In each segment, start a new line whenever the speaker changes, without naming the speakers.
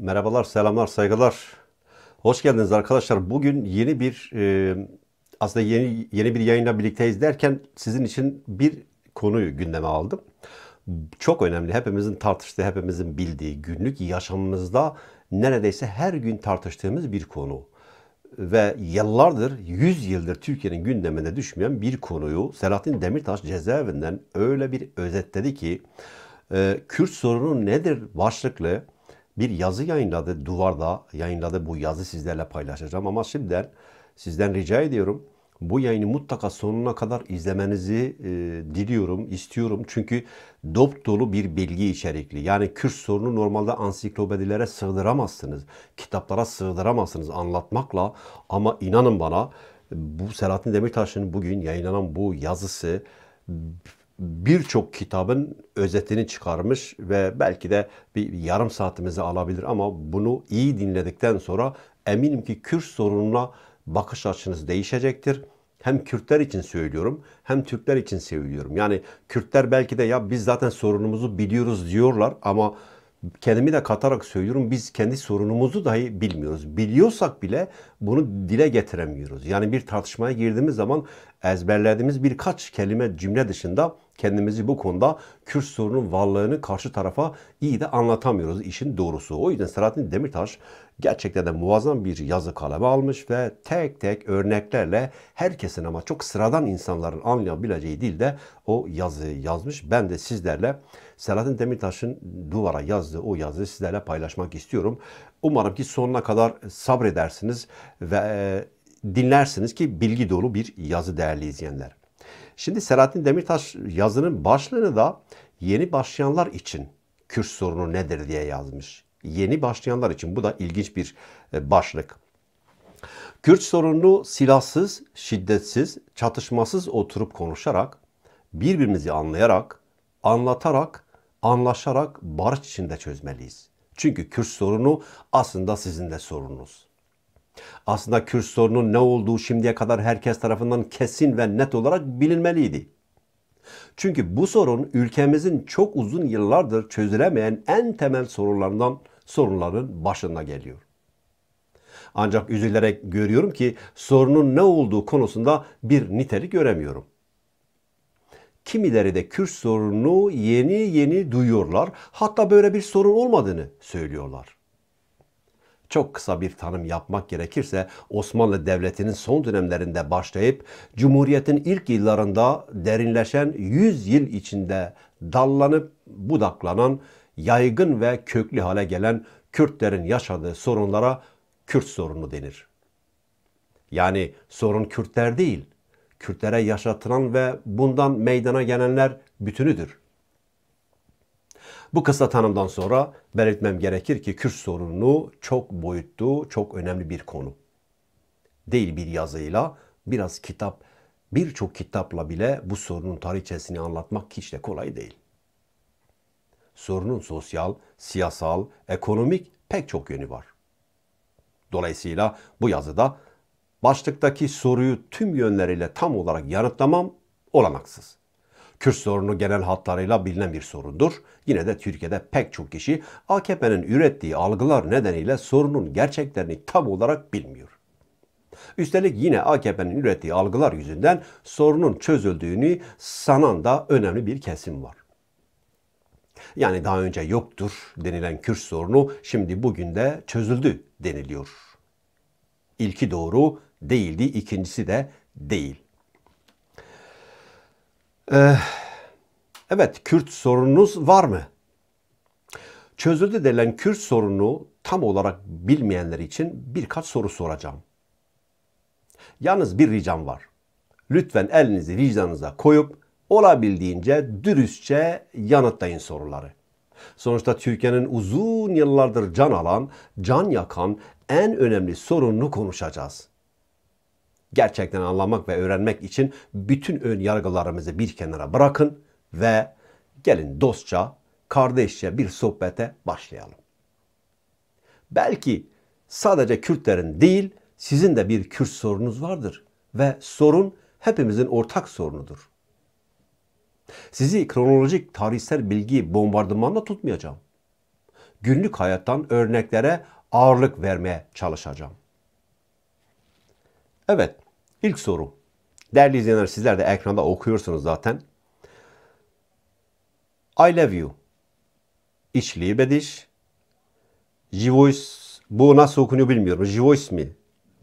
Merhabalar, selamlar, saygılar. Hoş geldiniz arkadaşlar. Bugün yeni bir e, aslında yeni yeni bir yayınla birlikteyiz derken sizin için bir konuyu gündeme aldım. Çok önemli. Hepimizin tartıştığı, hepimizin bildiği günlük yaşamımızda neredeyse her gün tartıştığımız bir konu ve yıllardır, yüz yıldır Türkiye'nin gündemine düşmeyen bir konuyu Selahattin Demirtaş cezaevinden öyle bir özetledi ki e, Kürt sorunu nedir başlıklı bir yazı yayınladı. Duvarda yayınladı. Bu yazı sizlerle paylaşacağım ama şimdiden sizden rica ediyorum. Bu yayını mutlaka sonuna kadar izlemenizi e, diliyorum, istiyorum. Çünkü dop dolu bir bilgi içerikli. Yani Kürt sorunu normalde ansiklopedilere sığdıramazsınız. Kitaplara sığdıramazsınız anlatmakla. Ama inanın bana bu Selahattin Demirtaş'ın bugün yayınlanan bu yazısı birçok kitabın özetini çıkarmış ve belki de bir yarım saatimizi alabilir ama bunu iyi dinledikten sonra eminim ki Kürt sorununa bakış açınız değişecektir. Hem Kürtler için söylüyorum hem Türkler için söylüyorum. Yani Kürtler belki de ya biz zaten sorunumuzu biliyoruz diyorlar ama kendimi de katarak söylüyorum. Biz kendi sorunumuzu dahi bilmiyoruz. Biliyorsak bile bunu dile getiremiyoruz. Yani bir tartışmaya girdiğimiz zaman ezberlediğimiz birkaç kelime cümle dışında kendimizi bu konuda Kürt sorunun varlığını karşı tarafa iyi de anlatamıyoruz işin doğrusu. O yüzden Selahattin Demirtaş gerçekten de muazzam bir yazı kaleme almış ve tek tek örneklerle herkesin ama çok sıradan insanların anlayabileceği dilde o yazıyı yazmış. Ben de sizlerle Selahattin Demirtaş'ın duvara yazdığı o yazıyı sizlerle paylaşmak istiyorum. Umarım ki sonuna kadar sabredersiniz ve e, dinlersiniz ki bilgi dolu bir yazı değerli izleyenler. Şimdi Selahattin Demirtaş yazının başlığını da yeni başlayanlar için Kürt sorunu nedir diye yazmış. Yeni başlayanlar için bu da ilginç bir e, başlık. Kürt sorununu silahsız, şiddetsiz, çatışmasız oturup konuşarak, birbirimizi anlayarak, anlatarak anlaşarak barış içinde çözmeliyiz. Çünkü Kürt sorunu aslında sizin de sorunuz. Aslında Kürt sorunun ne olduğu şimdiye kadar herkes tarafından kesin ve net olarak bilinmeliydi. Çünkü bu sorun ülkemizin çok uzun yıllardır çözülemeyen en temel sorunlarından sorunların başına geliyor. Ancak üzülerek görüyorum ki sorunun ne olduğu konusunda bir nitelik göremiyorum. Kimileri de Kürt sorunu yeni yeni duyuyorlar. Hatta böyle bir sorun olmadığını söylüyorlar. Çok kısa bir tanım yapmak gerekirse Osmanlı Devleti'nin son dönemlerinde başlayıp Cumhuriyet'in ilk yıllarında derinleşen 100 yıl içinde dallanıp budaklanan yaygın ve köklü hale gelen Kürtlerin yaşadığı sorunlara Kürt sorunu denir. Yani sorun Kürtler değil, Kürtlere yaşatılan ve bundan meydana gelenler bütünüdür. Bu kısa tanımdan sonra belirtmem gerekir ki Kürt sorunu çok boyutlu, çok önemli bir konu. Değil bir yazıyla, biraz kitap, birçok kitapla bile bu sorunun tarihçesini anlatmak hiç de kolay değil. Sorunun sosyal, siyasal, ekonomik pek çok yönü var. Dolayısıyla bu yazıda başlıktaki soruyu tüm yönleriyle tam olarak yanıtlamam olanaksız. Kürt sorunu genel hatlarıyla bilinen bir sorundur. Yine de Türkiye'de pek çok kişi AKP'nin ürettiği algılar nedeniyle sorunun gerçeklerini tam olarak bilmiyor. Üstelik yine AKP'nin ürettiği algılar yüzünden sorunun çözüldüğünü sanan da önemli bir kesim var. Yani daha önce yoktur denilen Kürt sorunu şimdi bugün de çözüldü deniliyor. İlki doğru, değildi. İkincisi de değil. Ee, evet, Kürt sorununuz var mı? Çözüldü denilen Kürt sorunu tam olarak bilmeyenler için birkaç soru soracağım. Yalnız bir ricam var. Lütfen elinizi vicdanınıza koyup olabildiğince dürüstçe yanıtlayın soruları. Sonuçta Türkiye'nin uzun yıllardır can alan, can yakan en önemli sorununu konuşacağız gerçekten anlamak ve öğrenmek için bütün ön yargılarımızı bir kenara bırakın ve gelin dostça, kardeşçe bir sohbete başlayalım. Belki sadece Kürtlerin değil, sizin de bir Kürt sorunuz vardır ve sorun hepimizin ortak sorunudur. Sizi kronolojik tarihsel bilgi bombardımanla tutmayacağım. Günlük hayattan örneklere ağırlık vermeye çalışacağım. Evet, ilk soru. Değerli izleyenler sizler de ekranda okuyorsunuz zaten. I love you. Ich liebe dich. bu nasıl okunuyor bilmiyorum. Jivois mi?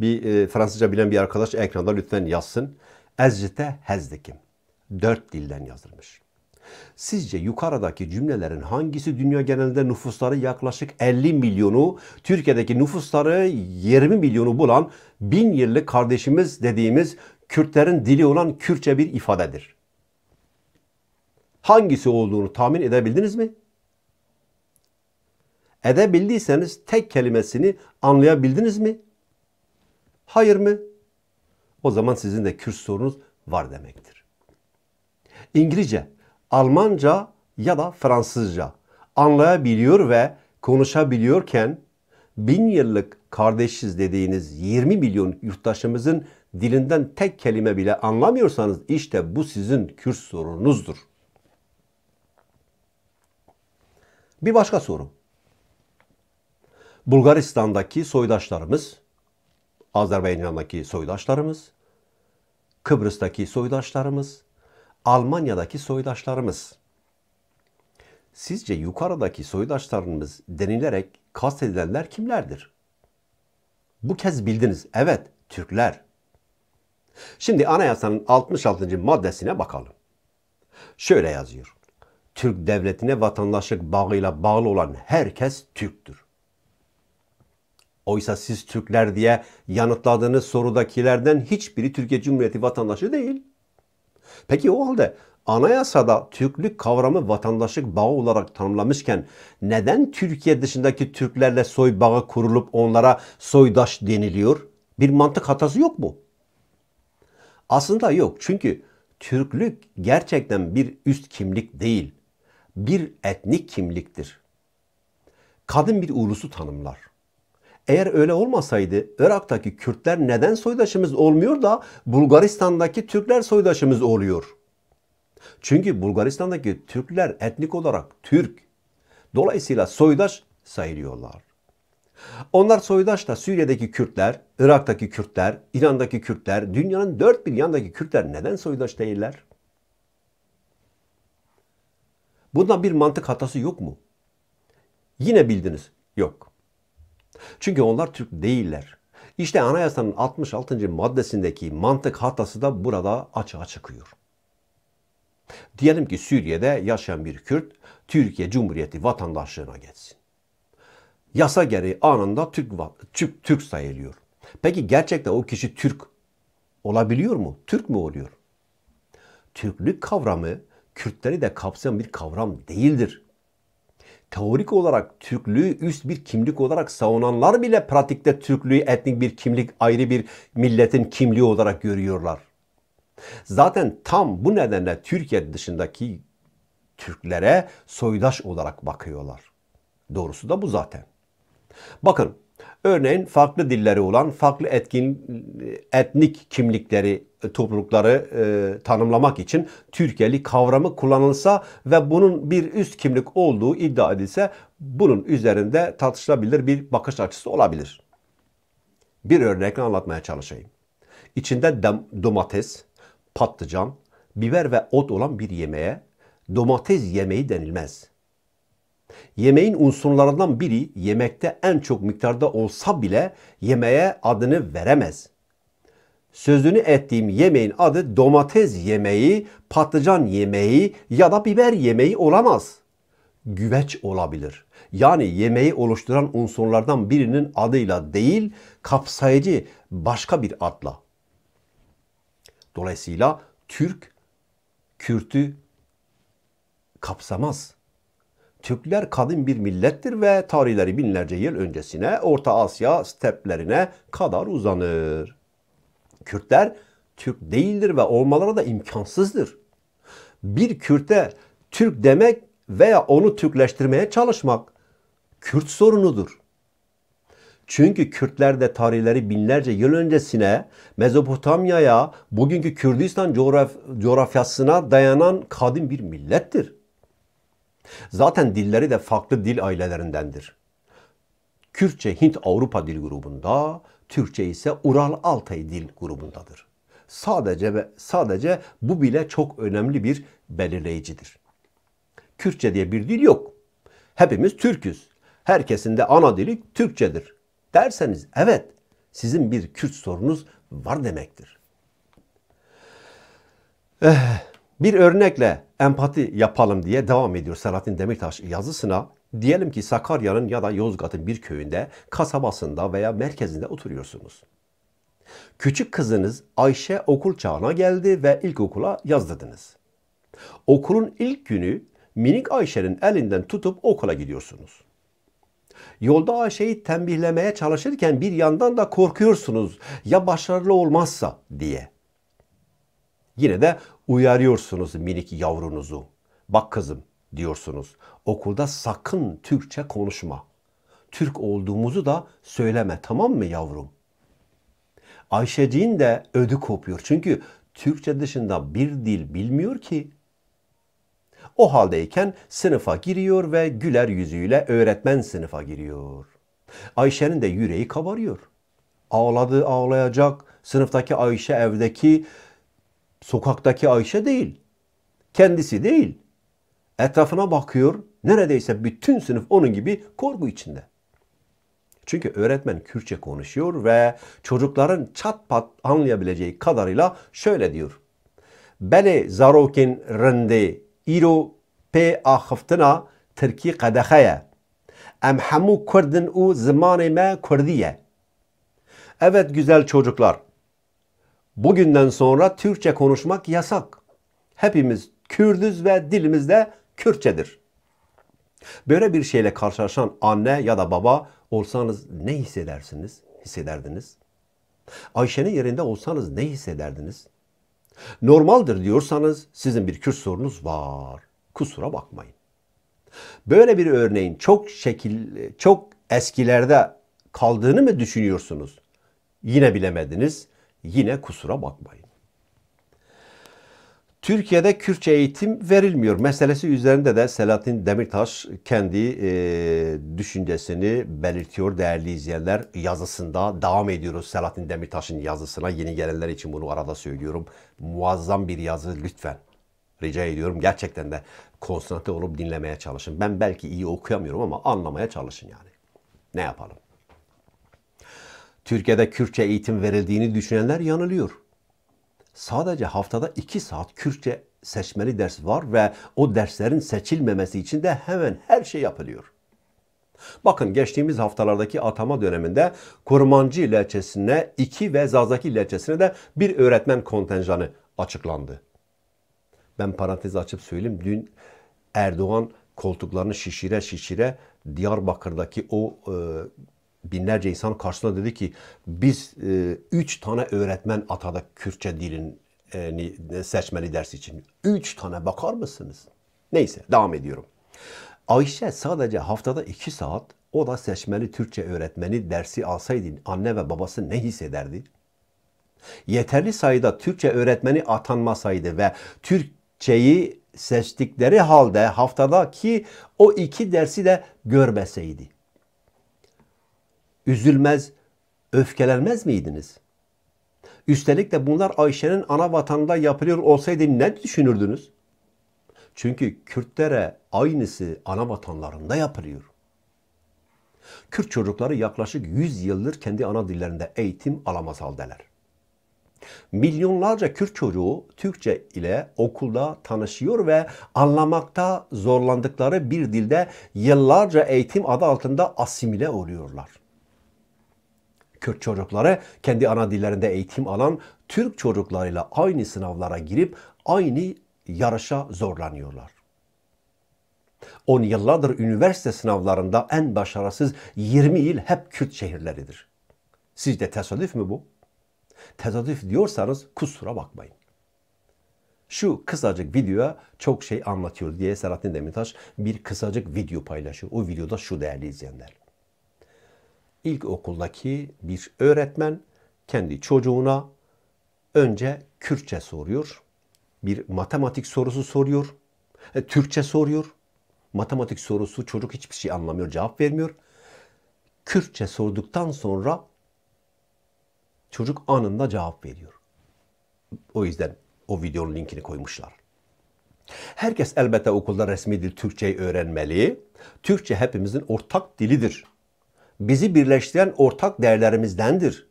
Bir e, Fransızca bilen bir arkadaş ekranda lütfen yazsın. Ezcite hezdikim. Dört dilden yazılmış. Sizce yukarıdaki cümlelerin hangisi dünya genelinde nüfusları yaklaşık 50 milyonu, Türkiye'deki nüfusları 20 milyonu bulan bin yıllık kardeşimiz dediğimiz Kürtlerin dili olan Kürtçe bir ifadedir? Hangisi olduğunu tahmin edebildiniz mi? Edebildiyseniz tek kelimesini anlayabildiniz mi? Hayır mı? O zaman sizin de Kürt sorunuz var demektir. İngilizce Almanca ya da Fransızca anlayabiliyor ve konuşabiliyorken bin yıllık kardeşiz dediğiniz 20 milyon yurttaşımızın dilinden tek kelime bile anlamıyorsanız işte bu sizin Kürt sorununuzdur. Bir başka soru. Bulgaristan'daki soydaşlarımız, Azerbaycan'daki soydaşlarımız, Kıbrıs'taki soydaşlarımız, Almanya'daki soydaşlarımız. Sizce yukarıdaki soydaşlarımız denilerek kastedilenler kimlerdir? Bu kez bildiniz. Evet, Türkler. Şimdi anayasanın 66. maddesine bakalım. Şöyle yazıyor. Türk devletine vatandaşlık bağıyla bağlı olan herkes Türktür. Oysa siz Türkler diye yanıtladığınız sorudakilerden hiçbiri Türkiye Cumhuriyeti vatandaşı değil. Peki o halde anayasada Türklük kavramı vatandaşlık bağı olarak tanımlamışken neden Türkiye dışındaki Türklerle soy bağı kurulup onlara soydaş deniliyor? Bir mantık hatası yok mu? Aslında yok. Çünkü Türklük gerçekten bir üst kimlik değil. Bir etnik kimliktir. Kadın bir ulusu tanımlar. Eğer öyle olmasaydı Irak'taki Kürtler neden soydaşımız olmuyor da Bulgaristan'daki Türkler soydaşımız oluyor? Çünkü Bulgaristan'daki Türkler etnik olarak Türk. Dolayısıyla soydaş sayılıyorlar. Onlar soydaş da Suriye'deki Kürtler, Irak'taki Kürtler, İran'daki Kürtler, dünyanın dört bir yandaki Kürtler neden soydaş değiller? Bunda bir mantık hatası yok mu? Yine bildiniz. Yok. Çünkü onlar Türk değiller. İşte anayasanın 66. maddesindeki mantık hatası da burada açığa çıkıyor. Diyelim ki Suriye'de yaşayan bir Kürt Türkiye Cumhuriyeti vatandaşlığına geçsin. Yasa gereği anında Türk, Türk, Türk sayılıyor. Peki gerçekten o kişi Türk olabiliyor mu? Türk mü oluyor? Türklük kavramı Kürtleri de kapsayan bir kavram değildir teorik olarak Türklüğü üst bir kimlik olarak savunanlar bile pratikte Türklüğü etnik bir kimlik ayrı bir milletin kimliği olarak görüyorlar. Zaten tam bu nedenle Türkiye dışındaki Türklere soydaş olarak bakıyorlar. Doğrusu da bu zaten. Bakın Örneğin farklı dilleri olan, farklı etkin, etnik kimlikleri, e, toplulukları e, tanımlamak için Türkiye'li kavramı kullanılsa ve bunun bir üst kimlik olduğu iddia edilse bunun üzerinde tartışılabilir bir bakış açısı olabilir. Bir örnekle anlatmaya çalışayım. İçinde domates, patlıcan, biber ve ot olan bir yemeğe domates yemeği denilmez yemeğin unsurlarından biri yemekte en çok miktarda olsa bile yemeğe adını veremez. Sözünü ettiğim yemeğin adı domates yemeği, patlıcan yemeği ya da biber yemeği olamaz. Güveç olabilir. Yani yemeği oluşturan unsurlardan birinin adıyla değil, kapsayıcı başka bir adla. Dolayısıyla Türk Kürt'ü kapsamaz. Türkler kadim bir millettir ve tarihleri binlerce yıl öncesine Orta Asya steplerine kadar uzanır. Kürtler Türk değildir ve olmaları da imkansızdır. Bir Kürt'e Türk demek veya onu Türkleştirmeye çalışmak Kürt sorunudur. Çünkü Kürtler de tarihleri binlerce yıl öncesine Mezopotamya'ya, bugünkü Kürdistan coğraf coğrafyasına dayanan kadim bir millettir. Zaten dilleri de farklı dil ailelerindendir. Kürtçe Hint-Avrupa dil grubunda, Türkçe ise Ural-Altay dil grubundadır. Sadece ve sadece bu bile çok önemli bir belirleyicidir. Kürtçe diye bir dil yok. Hepimiz Türküz. Herkesin de ana dili Türkçedir. Derseniz evet sizin bir Kürt sorunuz var demektir. Eh, bir örnekle empati yapalım diye devam ediyor Selahattin Demirtaş yazısına. Diyelim ki Sakarya'nın ya da Yozgat'ın bir köyünde, kasabasında veya merkezinde oturuyorsunuz. Küçük kızınız Ayşe okul çağına geldi ve ilkokula yazdırdınız. Okulun ilk günü minik Ayşe'nin elinden tutup okula gidiyorsunuz. Yolda Ayşe'yi tembihlemeye çalışırken bir yandan da korkuyorsunuz ya başarılı olmazsa diye. Yine de uyarıyorsunuz minik yavrunuzu. Bak kızım diyorsunuz. Okulda sakın Türkçe konuşma. Türk olduğumuzu da söyleme tamam mı yavrum? Ayşeciğin de ödü kopuyor. Çünkü Türkçe dışında bir dil bilmiyor ki. O haldeyken sınıfa giriyor ve güler yüzüyle öğretmen sınıfa giriyor. Ayşe'nin de yüreği kabarıyor. Ağladı ağlayacak. Sınıftaki Ayşe evdeki sokaktaki Ayşe değil. Kendisi değil. Etrafına bakıyor. Neredeyse bütün sınıf onun gibi korku içinde. Çünkü öğretmen Kürtçe konuşuyor ve çocukların çat pat anlayabileceği kadarıyla şöyle diyor. Beli zarokin rende iro pe ahıftına Türkiye kadehaya. Em hamu kurdun u zamanime me kurdiye. Evet güzel çocuklar. Bugünden sonra Türkçe konuşmak yasak. Hepimiz Kürdüz ve dilimizde Kürtçedir. Böyle bir şeyle karşılaşan anne ya da baba olsanız ne hissedersiniz? Hissederdiniz. Ayşe'nin yerinde olsanız ne hissederdiniz? Normaldir diyorsanız sizin bir Kürt sorunuz var. Kusura bakmayın. Böyle bir örneğin çok şekil çok eskilerde kaldığını mı düşünüyorsunuz? Yine bilemediniz. Yine kusura bakmayın. Türkiye'de Kürtçe eğitim verilmiyor. Meselesi üzerinde de Selahattin Demirtaş kendi e, düşüncesini belirtiyor değerli izleyenler. Yazısında devam ediyoruz Selahattin Demirtaş'ın yazısına. Yeni gelenler için bunu arada söylüyorum. Muazzam bir yazı lütfen. Rica ediyorum gerçekten de konsantre olup dinlemeye çalışın. Ben belki iyi okuyamıyorum ama anlamaya çalışın yani. Ne yapalım? Türkiye'de Kürtçe eğitim verildiğini düşünenler yanılıyor. Sadece haftada iki saat Kürtçe seçmeli ders var ve o derslerin seçilmemesi için de hemen her şey yapılıyor. Bakın geçtiğimiz haftalardaki atama döneminde Kurmancı ilçesine 2 ve Zazaki ilçesine de bir öğretmen kontenjanı açıklandı. Ben parantez açıp söyleyeyim. Dün Erdoğan koltuklarını şişire şişire Diyarbakır'daki o e, binlerce insan karşısına dedi ki biz e, üç tane öğretmen atadık Kürtçe dilini e, e, seçmeli ders için. Üç tane bakar mısınız? Neyse devam ediyorum. Ayşe sadece haftada iki saat o da seçmeli Türkçe öğretmeni dersi alsaydı anne ve babası ne hissederdi? Yeterli sayıda Türkçe öğretmeni atanmasaydı ve Türkçeyi seçtikleri halde haftadaki o iki dersi de görmeseydi üzülmez, öfkelenmez miydiniz? Üstelik de bunlar Ayşe'nin ana vatanında yapılıyor olsaydı ne düşünürdünüz? Çünkü Kürtlere aynısı ana vatanlarında yapılıyor. Kürt çocukları yaklaşık 100 yıldır kendi ana dillerinde eğitim alamaz haldeler. Milyonlarca Kürt çocuğu Türkçe ile okulda tanışıyor ve anlamakta zorlandıkları bir dilde yıllarca eğitim adı altında asimile oluyorlar. Kürt çocukları kendi ana dillerinde eğitim alan Türk çocuklarıyla aynı sınavlara girip aynı yarışa zorlanıyorlar. 10 yıllardır üniversite sınavlarında en başarısız 20 il hep Kürt şehirleridir. Sizde tesadüf mü bu? Tesadüf diyorsanız kusura bakmayın. Şu kısacık videoya çok şey anlatıyor diye Selahattin Demirtaş bir kısacık video paylaşıyor. O videoda şu değerli izleyenler ilkokuldaki bir öğretmen kendi çocuğuna önce Kürtçe soruyor. Bir matematik sorusu soruyor. E, Türkçe soruyor. Matematik sorusu çocuk hiçbir şey anlamıyor, cevap vermiyor. Kürtçe sorduktan sonra çocuk anında cevap veriyor. O yüzden o videonun linkini koymuşlar. Herkes elbette okulda resmi dil Türkçeyi öğrenmeli. Türkçe hepimizin ortak dilidir bizi birleştiren ortak değerlerimizdendir.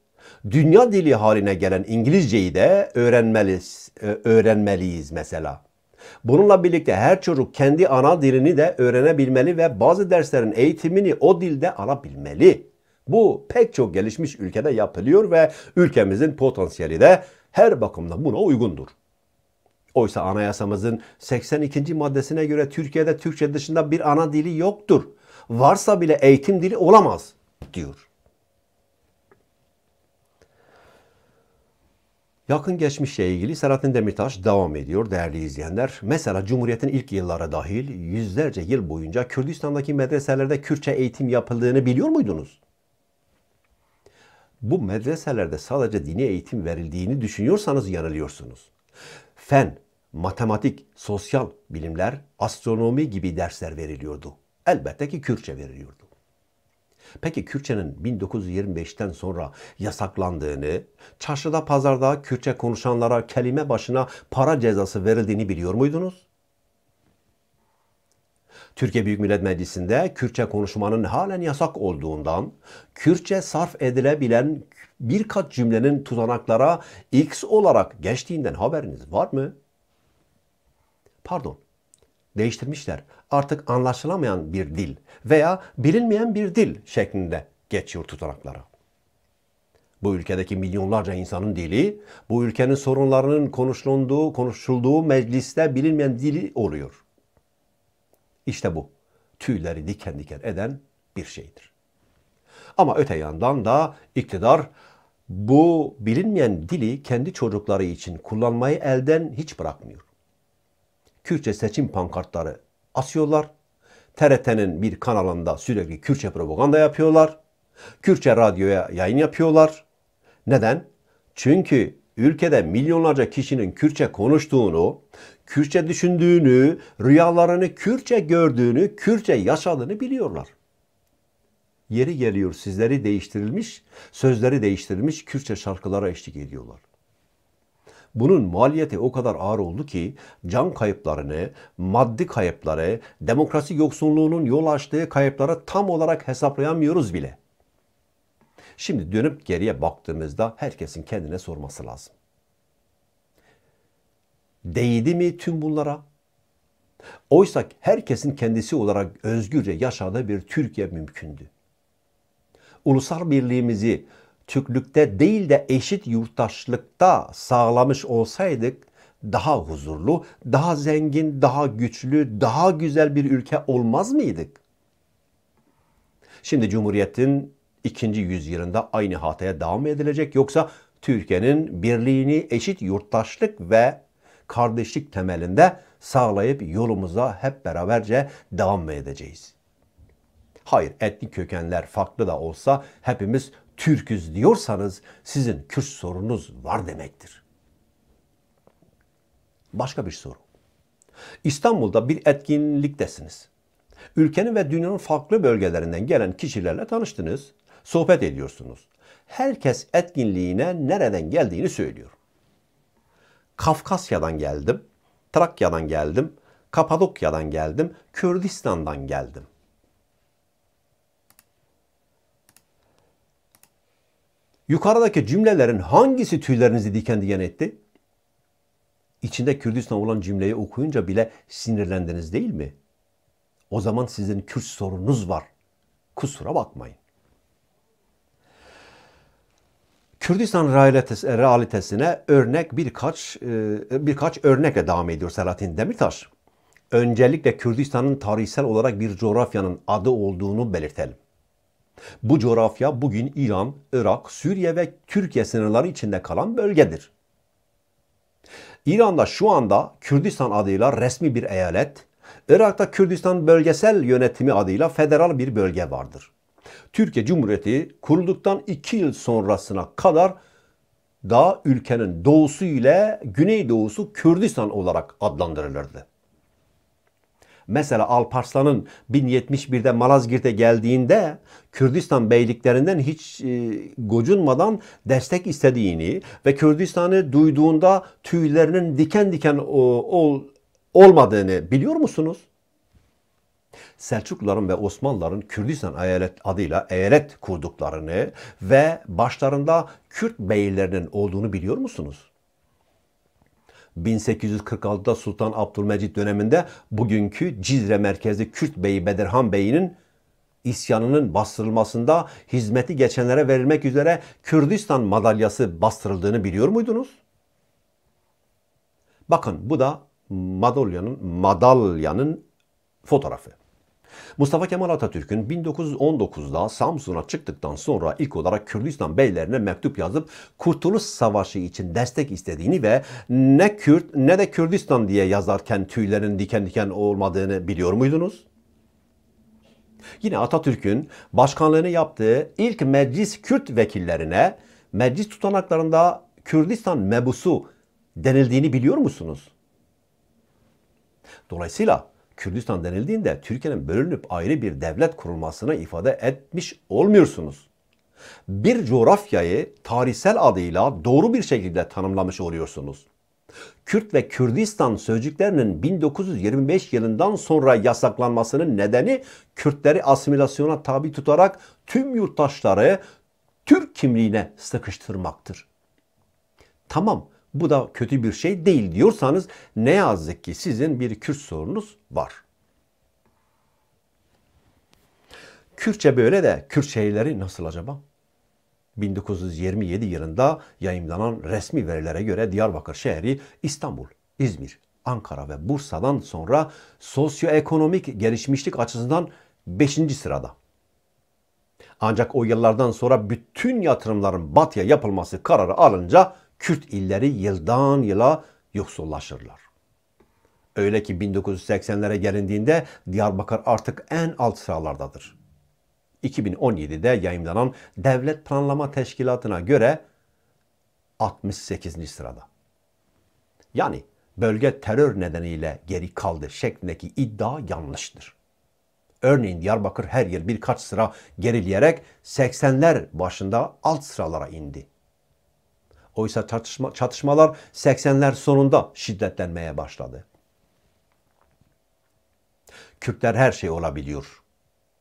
Dünya dili haline gelen İngilizceyi de öğrenmeliyiz, e, öğrenmeliyiz mesela. Bununla birlikte her çocuk kendi ana dilini de öğrenebilmeli ve bazı derslerin eğitimini o dilde alabilmeli. Bu pek çok gelişmiş ülkede yapılıyor ve ülkemizin potansiyeli de her bakımdan buna uygundur. Oysa anayasamızın 82. maddesine göre Türkiye'de Türkçe dışında bir ana dili yoktur varsa bile eğitim dili olamaz diyor. Yakın geçmişle ilgili Selahattin Demirtaş devam ediyor değerli izleyenler. Mesela Cumhuriyet'in ilk yıllara dahil yüzlerce yıl boyunca Kürdistan'daki medreselerde Kürtçe eğitim yapıldığını biliyor muydunuz? Bu medreselerde sadece dini eğitim verildiğini düşünüyorsanız yanılıyorsunuz. Fen, matematik, sosyal bilimler, astronomi gibi dersler veriliyordu. Elbette ki Kürtçe veriliyordu. Peki Kürtçenin 1925'ten sonra yasaklandığını, çarşıda pazarda Kürtçe konuşanlara kelime başına para cezası verildiğini biliyor muydunuz? Türkiye Büyük Millet Meclisi'nde Kürtçe konuşmanın halen yasak olduğundan Kürtçe sarf edilebilen birkaç cümlenin tutanaklara X olarak geçtiğinden haberiniz var mı? Pardon, değiştirmişler. Artık anlaşılamayan bir dil veya bilinmeyen bir dil şeklinde geçiyor tutanaklara. Bu ülkedeki milyonlarca insanın dili, bu ülkenin sorunlarının konuşulduğu, konuşulduğu mecliste bilinmeyen dili oluyor. İşte bu. Tüyleri diken diken eden bir şeydir. Ama öte yandan da iktidar bu bilinmeyen dili kendi çocukları için kullanmayı elden hiç bırakmıyor. Kürtçe seçim pankartları asıyorlar. TRT'nin bir kanalında sürekli Kürtçe propaganda yapıyorlar. Kürtçe radyoya yayın yapıyorlar. Neden? Çünkü ülkede milyonlarca kişinin Kürtçe konuştuğunu, Kürtçe düşündüğünü, rüyalarını Kürtçe gördüğünü, Kürtçe yaşadığını biliyorlar. Yeri geliyor sizleri değiştirilmiş, sözleri değiştirilmiş Kürtçe şarkılara eşlik ediyorlar. Bunun maliyeti o kadar ağır oldu ki can kayıplarını, maddi kayıpları, demokrasi yoksunluğunun yol açtığı kayıpları tam olarak hesaplayamıyoruz bile. Şimdi dönüp geriye baktığımızda herkesin kendine sorması lazım. Değdi mi tüm bunlara? Oysa herkesin kendisi olarak özgürce yaşadığı bir Türkiye mümkündü. Ulusal birliğimizi Türklükte değil de eşit yurttaşlıkta sağlamış olsaydık daha huzurlu, daha zengin, daha güçlü, daha güzel bir ülke olmaz mıydık? Şimdi Cumhuriyet'in ikinci yüzyılında aynı hataya devam edilecek yoksa Türkiye'nin birliğini eşit yurttaşlık ve kardeşlik temelinde sağlayıp yolumuza hep beraberce devam mı edeceğiz? Hayır etnik kökenler farklı da olsa hepimiz Türküz diyorsanız sizin Kürt sorunuz var demektir. Başka bir soru. İstanbul'da bir etkinliktesiniz. Ülkenin ve dünyanın farklı bölgelerinden gelen kişilerle tanıştınız, sohbet ediyorsunuz. Herkes etkinliğine nereden geldiğini söylüyor. Kafkasya'dan geldim, Trakya'dan geldim, Kapadokya'dan geldim, Kürdistan'dan geldim. Yukarıdaki cümlelerin hangisi tüylerinizi diken diken etti? İçinde Kürdistan olan cümleyi okuyunca bile sinirlendiniz değil mi? O zaman sizin Kürt sorunuz var. Kusura bakmayın. Kürdistan e, realitesine örnek birkaç e, birkaç örnekle devam ediyor Selahattin Demirtaş. Öncelikle Kürdistan'ın tarihsel olarak bir coğrafyanın adı olduğunu belirtelim. Bu coğrafya bugün İran, Irak, Suriye ve Türkiye sınırları içinde kalan bölgedir. İran'da şu anda Kürdistan adıyla resmi bir eyalet, Irak'ta Kürdistan bölgesel yönetimi adıyla federal bir bölge vardır. Türkiye Cumhuriyeti kurulduktan 2 yıl sonrasına kadar da ülkenin doğusu ile güneydoğusu Kürdistan olarak adlandırılırdı. Mesela Alparslan'ın 1071'de Malazgirt'e geldiğinde Kürdistan beyliklerinden hiç e, gocunmadan destek istediğini ve Kürdistan'ı duyduğunda tüylerinin diken diken ol, olmadığını biliyor musunuz? Selçukluların ve Osmanlıların Kürdistan eyalet adıyla eyalet kurduklarını ve başlarında Kürt beylerinin olduğunu biliyor musunuz? 1846'da Sultan Abdülmecid döneminde bugünkü Cizre merkezli Kürt Beyi Bedirhan Bey'inin isyanının bastırılmasında hizmeti geçenlere verilmek üzere Kürdistan madalyası bastırıldığını biliyor muydunuz? Bakın bu da madalyanın madalyanın fotoğrafı. Mustafa Kemal Atatürk'ün 1919'da Samsun'a çıktıktan sonra ilk olarak Kürdistan beylerine mektup yazıp Kurtuluş Savaşı için destek istediğini ve ne Kürt ne de Kürdistan diye yazarken tüylerin diken diken olmadığını biliyor muydunuz? Yine Atatürk'ün başkanlığını yaptığı ilk meclis Kürt vekillerine meclis tutanaklarında Kürdistan mebusu denildiğini biliyor musunuz? Dolayısıyla Kürdistan denildiğinde Türkiye'nin bölünüp ayrı bir devlet kurulmasına ifade etmiş olmuyorsunuz. Bir coğrafyayı tarihsel adıyla doğru bir şekilde tanımlamış oluyorsunuz. Kürt ve Kürdistan sözcüklerinin 1925 yılından sonra yasaklanmasının nedeni Kürtleri asimilasyona tabi tutarak tüm yurttaşları Türk kimliğine sıkıştırmaktır. Tamam bu da kötü bir şey değil diyorsanız ne yazık ki sizin bir Kürt sorunuz var. Kürtçe böyle de Kürt şehirleri nasıl acaba? 1927 yılında yayımlanan resmi verilere göre Diyarbakır şehri İstanbul, İzmir, Ankara ve Bursa'dan sonra sosyoekonomik gelişmişlik açısından 5. sırada. Ancak o yıllardan sonra bütün yatırımların batıya yapılması kararı alınca Kürt illeri yıldan yıla yoksullaşırlar. Öyle ki 1980'lere gelindiğinde Diyarbakır artık en alt sıralardadır. 2017'de yayımlanan Devlet Planlama Teşkilatı'na göre 68. sırada. Yani bölge terör nedeniyle geri kaldı şeklindeki iddia yanlıştır. Örneğin Diyarbakır her yıl birkaç sıra gerileyerek 80'ler başında alt sıralara indi. Oysa çatışma, çatışmalar 80'ler sonunda şiddetlenmeye başladı. Kürtler her şey olabiliyor.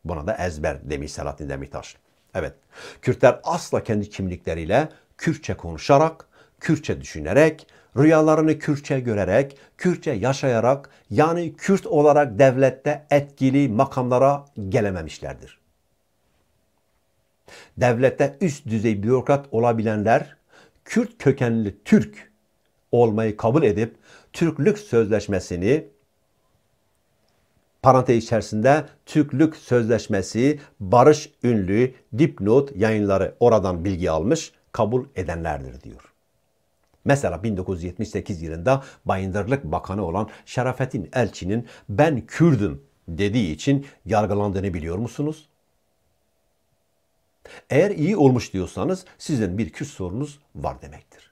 Buna da ezber demiş Selahattin Demirtaş. Evet, Kürtler asla kendi kimlikleriyle Kürtçe konuşarak, Kürtçe düşünerek, rüyalarını Kürtçe görerek, Kürtçe yaşayarak yani Kürt olarak devlette etkili makamlara gelememişlerdir. Devlette üst düzey bürokrat olabilenler Kürt kökenli Türk olmayı kabul edip Türklük sözleşmesini parantez içerisinde Türklük Sözleşmesi Barış Ünlü dipnot yayınları oradan bilgi almış kabul edenlerdir diyor. Mesela 1978 yılında Bayındırlık Bakanı olan Şerafettin Elçi'nin ben Kürdüm dediği için yargılandığını biliyor musunuz? Eğer iyi olmuş diyorsanız sizin bir Kürt sorunuz var demektir.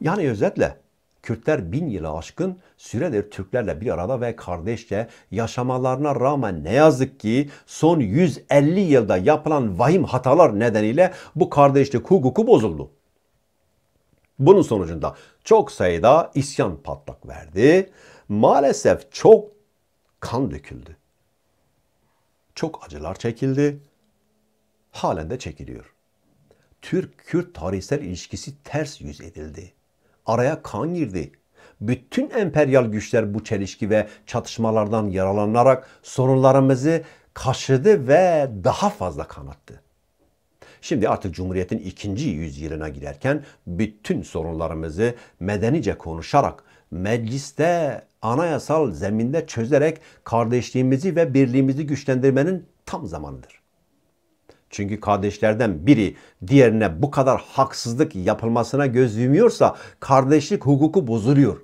Yani özetle Kürtler bin yıla aşkın süredir Türklerle bir arada ve kardeşçe yaşamalarına rağmen ne yazık ki son 150 yılda yapılan vahim hatalar nedeniyle bu kardeşlik hukuku bozuldu. Bunun sonucunda çok sayıda isyan patlak verdi. Maalesef çok kan döküldü. Çok acılar çekildi halen de çekiliyor. Türk-Kürt tarihsel ilişkisi ters yüz edildi. Araya kan girdi. Bütün emperyal güçler bu çelişki ve çatışmalardan yaralanarak sorunlarımızı kaşıdı ve daha fazla kanattı. Şimdi artık Cumhuriyet'in ikinci yüzyılına girerken bütün sorunlarımızı medenice konuşarak, mecliste, anayasal zeminde çözerek kardeşliğimizi ve birliğimizi güçlendirmenin tam zamanıdır. Çünkü kardeşlerden biri diğerine bu kadar haksızlık yapılmasına göz yumuyorsa kardeşlik hukuku bozuluyor.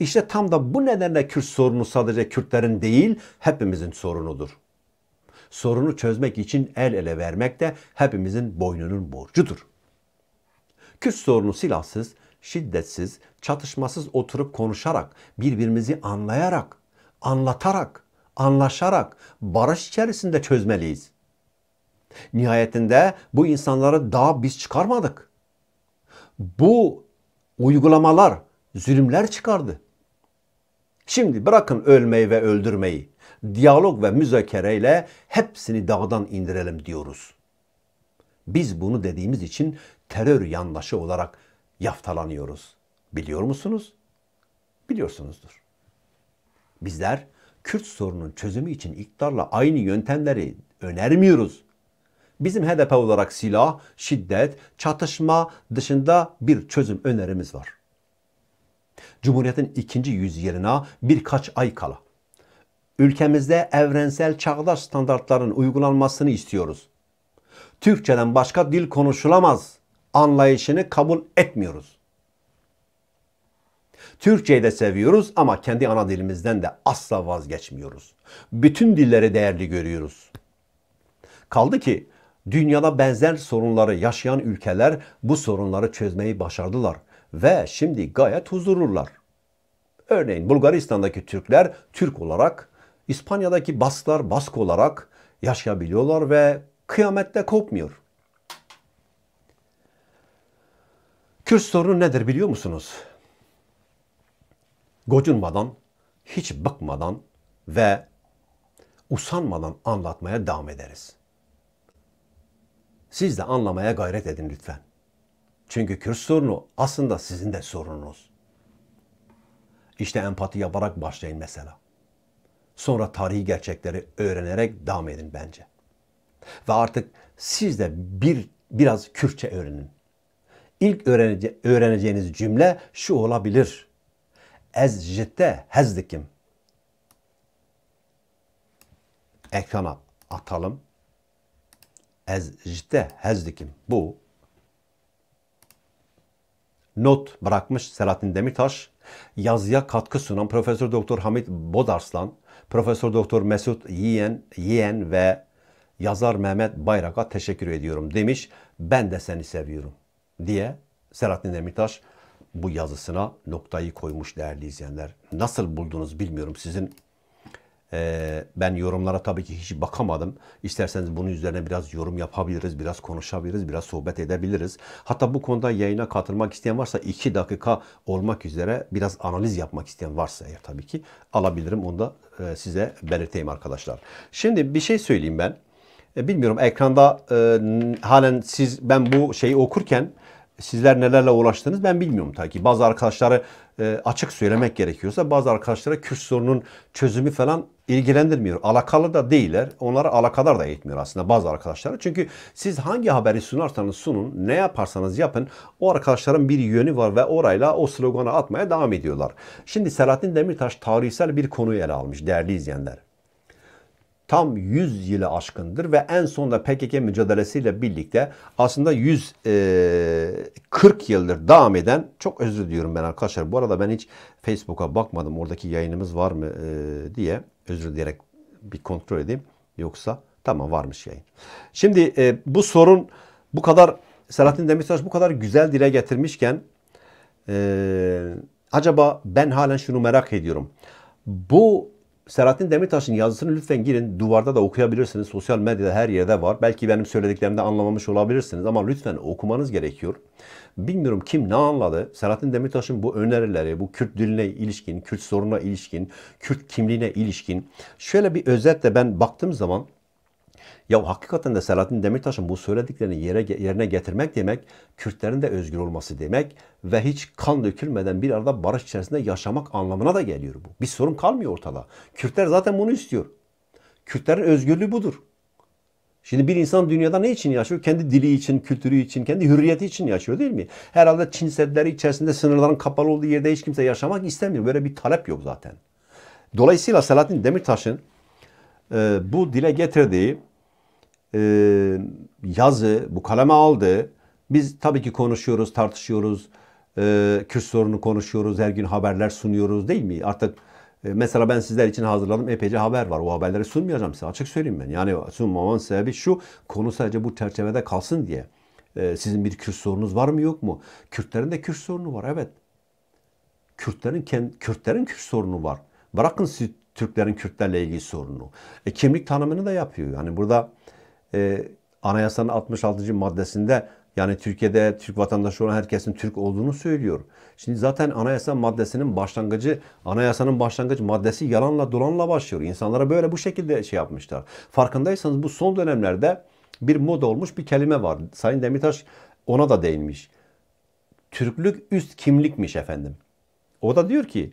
İşte tam da bu nedenle Kürt sorunu sadece Kürtlerin değil hepimizin sorunudur. Sorunu çözmek için el ele vermek de hepimizin boynunun borcudur. Kürt sorunu silahsız, şiddetsiz, çatışmasız oturup konuşarak, birbirimizi anlayarak, anlatarak, anlaşarak barış içerisinde çözmeliyiz. Nihayetinde bu insanları daha biz çıkarmadık. Bu uygulamalar zulümler çıkardı. Şimdi bırakın ölmeyi ve öldürmeyi. Diyalog ve müzakereyle hepsini dağdan indirelim diyoruz. Biz bunu dediğimiz için terör yandaşı olarak yaftalanıyoruz. Biliyor musunuz? Biliyorsunuzdur. Bizler Kürt sorunun çözümü için iktidarla aynı yöntemleri önermiyoruz bizim hedefe olarak silah, şiddet, çatışma dışında bir çözüm önerimiz var. Cumhuriyetin ikinci yüzyılına birkaç ay kala ülkemizde evrensel çağdaş standartların uygulanmasını istiyoruz. Türkçeden başka dil konuşulamaz anlayışını kabul etmiyoruz. Türkçeyi de seviyoruz ama kendi ana dilimizden de asla vazgeçmiyoruz. Bütün dilleri değerli görüyoruz. Kaldı ki Dünyada benzer sorunları yaşayan ülkeler bu sorunları çözmeyi başardılar ve şimdi gayet huzurlular. Örneğin Bulgaristan'daki Türkler Türk olarak, İspanya'daki Basklar Bask olarak yaşayabiliyorlar ve kıyamette kopmuyor. Kürt sorunu nedir biliyor musunuz? Gocunmadan, hiç bıkmadan ve usanmadan anlatmaya devam ederiz. Siz de anlamaya gayret edin lütfen. Çünkü Kürt sorunu aslında sizin de sorununuz. İşte empati yaparak başlayın mesela. Sonra tarihi gerçekleri öğrenerek devam edin bence. Ve artık siz de bir biraz Kürtçe öğrenin. İlk öğrenece, öğreneceğiniz cümle şu olabilir. Ez jitte hezdikim. Ekrana atalım ez jite hez Bu not bırakmış Selahattin Demirtaş. Yazıya katkı sunan Profesör Doktor Hamit Bodarslan, Profesör Doktor Mesut Yiyen, Yiyen ve yazar Mehmet Bayrak'a teşekkür ediyorum demiş. Ben de seni seviyorum diye Selahattin Demirtaş bu yazısına noktayı koymuş değerli izleyenler. Nasıl buldunuz bilmiyorum sizin ee, ben yorumlara tabii ki hiç bakamadım. İsterseniz bunun üzerine biraz yorum yapabiliriz, biraz konuşabiliriz, biraz sohbet edebiliriz. Hatta bu konuda yayına katılmak isteyen varsa 2 dakika olmak üzere biraz analiz yapmak isteyen varsa eğer tabii ki alabilirim. Onu da e, size belirteyim arkadaşlar. Şimdi bir şey söyleyeyim ben. E, bilmiyorum ekranda e, halen siz ben bu şeyi okurken sizler nelerle uğraştınız ben bilmiyorum tabii ki. Bazı arkadaşları e, açık söylemek gerekiyorsa bazı arkadaşlara Kürt sorunun çözümü falan ilgilendirmiyor. Alakalı da değiller. Onlara alakadar da etmiyor aslında bazı arkadaşlara. Çünkü siz hangi haberi sunarsanız sunun, ne yaparsanız yapın o arkadaşların bir yönü var ve orayla o sloganı atmaya devam ediyorlar. Şimdi Selahattin Demirtaş tarihsel bir konuyu ele almış değerli izleyenler tam 100 yılı aşkındır ve en sonunda PKK mücadelesiyle birlikte aslında 140 e, yıldır devam eden çok özür diliyorum ben arkadaşlar. Bu arada ben hiç Facebook'a bakmadım oradaki yayınımız var mı e, diye özür dileyerek bir kontrol edeyim. Yoksa tamam varmış yayın. Şimdi e, bu sorun bu kadar Selahattin Demirtaş bu kadar güzel dile getirmişken acaba ben halen şunu merak ediyorum. Bu Selahattin Demirtaş'ın yazısını lütfen girin. Duvarda da okuyabilirsiniz. Sosyal medyada her yerde var. Belki benim söylediklerimde anlamamış olabilirsiniz ama lütfen okumanız gerekiyor. Bilmiyorum kim ne anladı. Selahattin Demirtaş'ın bu önerileri, bu Kürt diline ilişkin, Kürt sorununa ilişkin, Kürt kimliğine ilişkin. Şöyle bir özetle ben baktığım zaman ya hakikaten de Selahattin Demirtaş'ın bu söylediklerini yere, yerine getirmek demek, Kürtlerin de özgür olması demek ve hiç kan dökülmeden bir arada barış içerisinde yaşamak anlamına da geliyor bu. Bir sorun kalmıyor ortada. Kürtler zaten bunu istiyor. Kürtlerin özgürlüğü budur. Şimdi bir insan dünyada ne için yaşıyor? Kendi dili için, kültürü için, kendi hürriyeti için yaşıyor değil mi? Herhalde Çin Seddileri içerisinde sınırların kapalı olduğu yerde hiç kimse yaşamak istemiyor. Böyle bir talep yok zaten. Dolayısıyla Selahattin Demirtaş'ın e, bu dile getirdiği e, yazı bu kaleme aldı. Biz tabii ki konuşuyoruz, tartışıyoruz. E, Kürt sorunu konuşuyoruz, her gün haberler sunuyoruz değil mi? Artık e, mesela ben sizler için hazırladım epeyce haber var. O haberleri sunmayacağım size açık söyleyeyim ben. Yani sunmamamın sebebi şu konu sadece bu çerçevede kalsın diye. E, sizin bir Kürt sorunuz var mı yok mu? Kürtlerin de Kürt sorunu var evet. Kürtlerin Kürtlerin Kürt sorunu var. Bırakın siz Türklerin Kürtlerle ilgili sorunu. E, kimlik tanımını da yapıyor. Yani burada e, anayasanın 66. maddesinde yani Türkiye'de Türk vatandaşı olan herkesin Türk olduğunu söylüyor. Şimdi zaten anayasa maddesinin başlangıcı, anayasanın başlangıcı maddesi yalanla dolanla başlıyor. İnsanlara böyle bu şekilde şey yapmışlar. Farkındaysanız bu son dönemlerde bir moda olmuş bir kelime var. Sayın Demirtaş ona da değinmiş. Türklük üst kimlikmiş efendim. O da diyor ki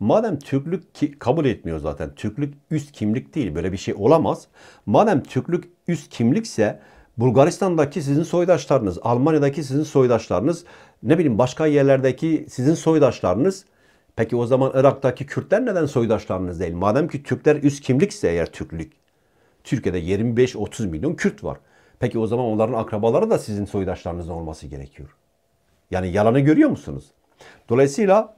Madem Türklük ki, kabul etmiyor zaten. Türklük üst kimlik değil. Böyle bir şey olamaz. Madem Türklük üst kimlikse Bulgaristan'daki sizin soydaşlarınız, Almanya'daki sizin soydaşlarınız, ne bileyim başka yerlerdeki sizin soydaşlarınız Peki o zaman Irak'taki Kürtler neden soydaşlarınız değil? Madem ki Türkler üst kimlikse eğer Türklük. Türkiye'de 25-30 milyon Kürt var. Peki o zaman onların akrabaları da sizin soydaşlarınızın olması gerekiyor. Yani yalanı görüyor musunuz? Dolayısıyla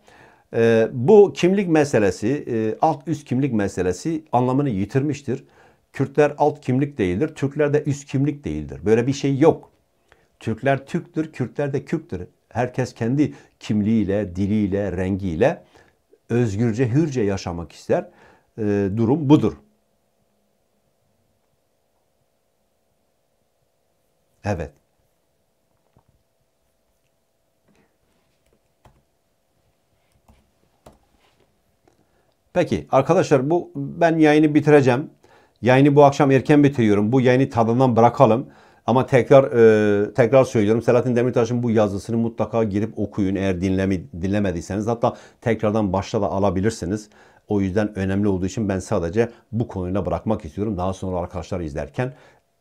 e, bu kimlik meselesi, e, alt üst kimlik meselesi anlamını yitirmiştir. Kürtler alt kimlik değildir, Türkler de üst kimlik değildir. Böyle bir şey yok. Türkler Türktür, Kürtler de Kürttür. Herkes kendi kimliğiyle, diliyle, rengiyle özgürce, hürce yaşamak ister. E, durum budur. Evet. Peki arkadaşlar bu ben yayını bitireceğim. Yayını bu akşam erken bitiriyorum. Bu yayını tadından bırakalım. Ama tekrar e, tekrar söylüyorum. Selahattin Demirtaş'ın bu yazısını mutlaka girip okuyun eğer dinleme, dinlemediyseniz. Hatta tekrardan başta da alabilirsiniz. O yüzden önemli olduğu için ben sadece bu konuyla bırakmak istiyorum. Daha sonra arkadaşlar izlerken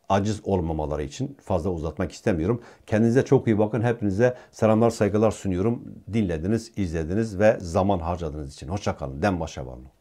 aciz olmamaları için fazla uzatmak istemiyorum. Kendinize çok iyi bakın. Hepinize selamlar, saygılar sunuyorum. Dinlediniz, izlediniz ve zaman harcadığınız için. Hoşçakalın. Den başa varın.